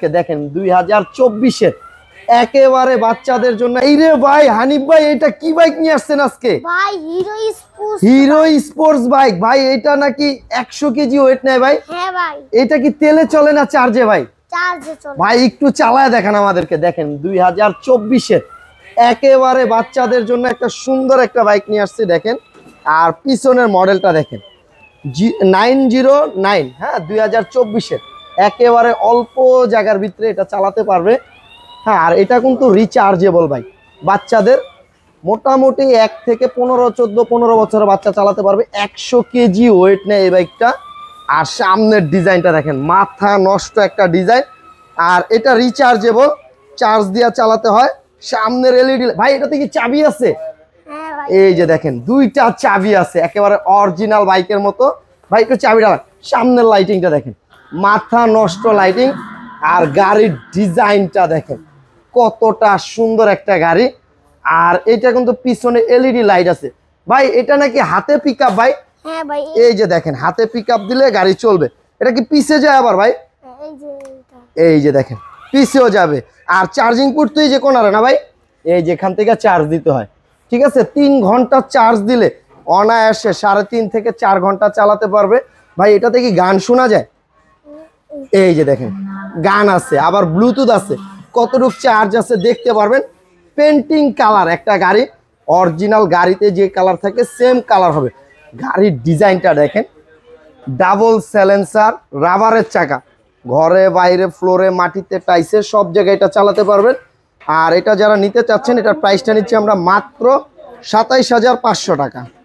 থেকে দেখেন দুই হাজার চব্বিশের একেবারে বাচ্চাদের জন্য এই রে ভাই হানিফ ভাই এটা কি বাইক নিয়ে আসছেন আজকে হিরো স্পোর্টস বাইক ভাই এটা নাকি একশো কেজি ওয়েট নেয় হ্যাঁ ভাই এটা কি তেলে চলে না চার্জে ভাই ভাই একটু চালায় দেখেন আমাদেরকে দেখেন দুই হাজার চব্বিশের একেবারে বাচ্চাদের জন্য একটা সুন্দর একটা বাইক নিয়ে আসছে দেখেন আর পিছনের মডেলটা দেখেন জি নাইন জিরো নাইন হ্যাঁ দুই হাজার চব্বিশের একেবারে অল্প জায়গার ভিতরে এটা চালাতে পারবে হ্যাঁ আর এটা কিন্তু রিচার্জেবল ভাই বাচ্চাদের মোটামুটি এক থেকে পনেরো চোদ্দ পনেরো বছরের বাচ্চা চালাতে পারবে একশো কেজি ওয়েট নেয় এই বাইকটা আর সামনের ডিজাইনটা দেখেন মাথা নষ্ট একটা ডিজাইন আর এটা রিচার্জেবল চার্জ দিয়া চালাতে হয় সামনের এলইডি ভাই এটাতে কি চাবি আছে হ্যাঁ এই যে দেখেন দুইটা চাবি আছে একেবারে অরিজিনাল বাইকের মতো ভাই একটু চাবিটা সামনের লাইটিংটা দেখেন মাথা নষ্ট লাইটিং আর গাড়ির ডিজাইনটা দেখেন কতটা সুন্দর একটা গাড়ি আর এটা কিন্তু পিছনে এলইডি লাইট আছে ভাই এটা নাকি হাতে পিক আপ হ্যাঁ ভাই এই যে দেখেন হাতে পিক আপ দিলে গাড়ি চলবে এটা কি পিছে যায় আবার ভাই হ্যাঁ, এই যে দেখেন পিছেও যাবে আর চার্জিং করতেই যে কোনারে না ভাই এই যেখান থেকে চার্জ দিতে হয় ঠিক আছে তিন ঘন্টা চার্জ দিলে অনায়াসে সাড়ে তিন থেকে চার ঘন্টা চালাতে পারবে ভাই এটাতে কি গান শোনা যায় এই যে দেখেন গান আছে আবার ব্লুটুথ আছে কতটুক চার্জ আছে দেখতে পারবেন পেন্টিং কালার একটা গাড়ি অরিজিনাল গাড়িতে যে কালার থাকে সেম কালার হবে গাড়ির ডিজাইনটা দেখেন ডাবল স্যালেন্সার রাবারের চাকা ঘরে বাইরে ফ্লোরে মাটিতে টাইসে সব জায়গায় এটা চালাতে পারবেন আর এটা যারা নিতে চাচ্ছেন এটার প্রাইসটা নিচ্ছি আমরা মাত্র সাতাইশ হাজার পাঁচশো টাকা